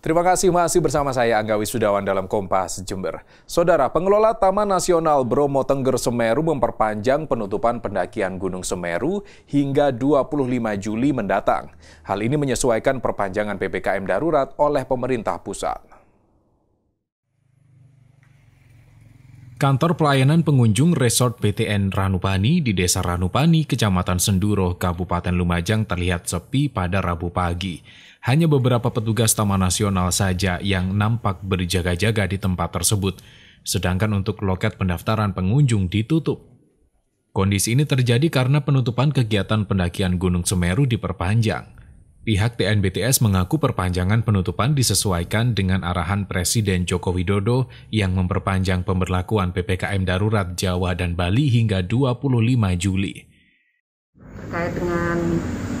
Terima kasih masih bersama saya Angga Wisudawan dalam Kompas Jember. Saudara, pengelola Taman Nasional Bromo Tengger Semeru memperpanjang penutupan pendakian Gunung Semeru hingga 25 Juli mendatang. Hal ini menyesuaikan perpanjangan PPKM darurat oleh pemerintah pusat. Kantor Pelayanan Pengunjung Resort PTN Ranupani di Desa Ranupani, Kecamatan Senduro, Kabupaten Lumajang terlihat sepi pada Rabu pagi. Hanya beberapa petugas Taman Nasional saja yang nampak berjaga-jaga di tempat tersebut, sedangkan untuk loket pendaftaran pengunjung ditutup. Kondisi ini terjadi karena penutupan kegiatan pendakian Gunung Semeru diperpanjang. Pihak TNBTS mengaku perpanjangan penutupan disesuaikan dengan arahan Presiden Joko Widodo yang memperpanjang pemberlakuan PPKM darurat Jawa dan Bali hingga 25 Juli. Terkait dengan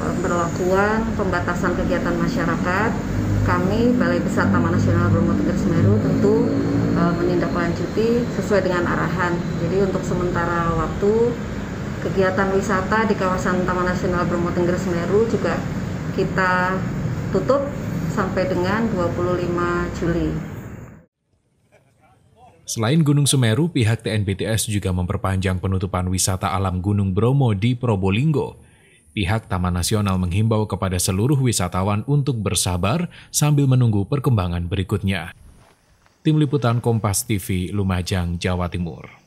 e, pemberlakuan pembatasan kegiatan masyarakat, kami Balai Besar Taman Nasional Bromo Tengger Semeru tentu e, menindaklanjuti sesuai dengan arahan. Jadi untuk sementara waktu kegiatan wisata di kawasan Taman Nasional Bromo Tengger Semeru juga kita tutup sampai dengan 25 Juli. Selain Gunung Semeru, pihak TNBTS juga memperpanjang penutupan wisata alam Gunung Bromo di Probolinggo. Pihak Taman Nasional menghimbau kepada seluruh wisatawan untuk bersabar sambil menunggu perkembangan berikutnya. Tim Liputan Kompas TV Lumajang, Jawa Timur.